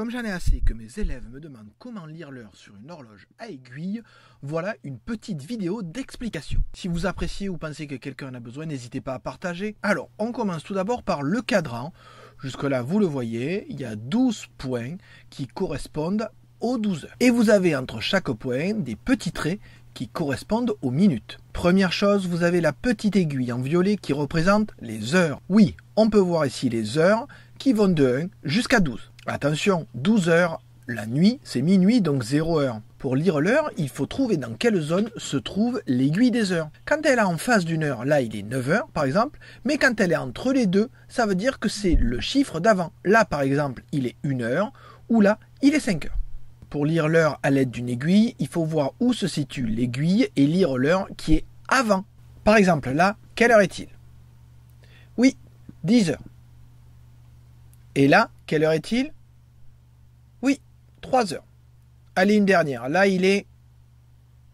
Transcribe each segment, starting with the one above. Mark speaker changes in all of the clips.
Speaker 1: Comme j'en ai assez que mes élèves me demandent comment lire l'heure sur une horloge à aiguille, voilà une petite vidéo d'explication. Si vous appréciez ou pensez que quelqu'un en a besoin, n'hésitez pas à partager. Alors, on commence tout d'abord par le cadran. Jusque-là, vous le voyez, il y a 12 points qui correspondent aux 12 heures. Et vous avez entre chaque point des petits traits qui correspondent aux minutes. Première chose, vous avez la petite aiguille en violet qui représente les heures. Oui, on peut voir ici les heures qui vont de 1 jusqu'à 12. Attention, 12 heures, la nuit, c'est minuit, donc 0 heure. Pour lire l'heure, il faut trouver dans quelle zone se trouve l'aiguille des heures. Quand elle est en face d'une heure, là il est 9 heures par exemple, mais quand elle est entre les deux, ça veut dire que c'est le chiffre d'avant. Là par exemple, il est 1 heure, ou là, il est 5 heures. Pour lire l'heure à l'aide d'une aiguille, il faut voir où se situe l'aiguille et lire l'heure qui est avant. Par exemple, là, quelle heure est-il Oui, 10 heures. Et là, quelle heure est-il 3 heures. Allez, une dernière. Là, il est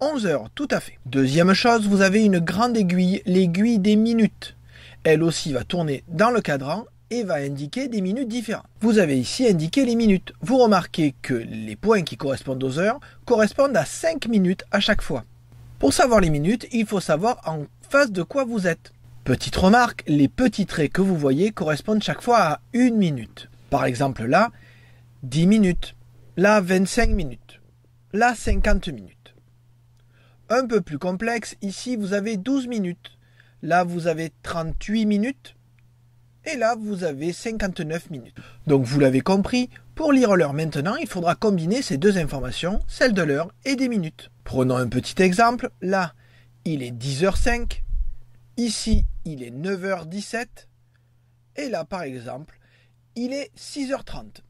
Speaker 1: 11 heures, tout à fait. Deuxième chose, vous avez une grande aiguille, l'aiguille des minutes. Elle aussi va tourner dans le cadran et va indiquer des minutes différentes. Vous avez ici indiqué les minutes. Vous remarquez que les points qui correspondent aux heures correspondent à 5 minutes à chaque fois. Pour savoir les minutes, il faut savoir en face de quoi vous êtes. Petite remarque, les petits traits que vous voyez correspondent chaque fois à une minute. Par exemple là, 10 minutes là 25 minutes, là 50 minutes. Un peu plus complexe, ici vous avez 12 minutes, là vous avez 38 minutes, et là vous avez 59 minutes. Donc vous l'avez compris, pour lire l'heure maintenant, il faudra combiner ces deux informations, celle de l'heure et des minutes. Prenons un petit exemple, là il est 10h05, ici il est 9h17, et là par exemple il est 6h30.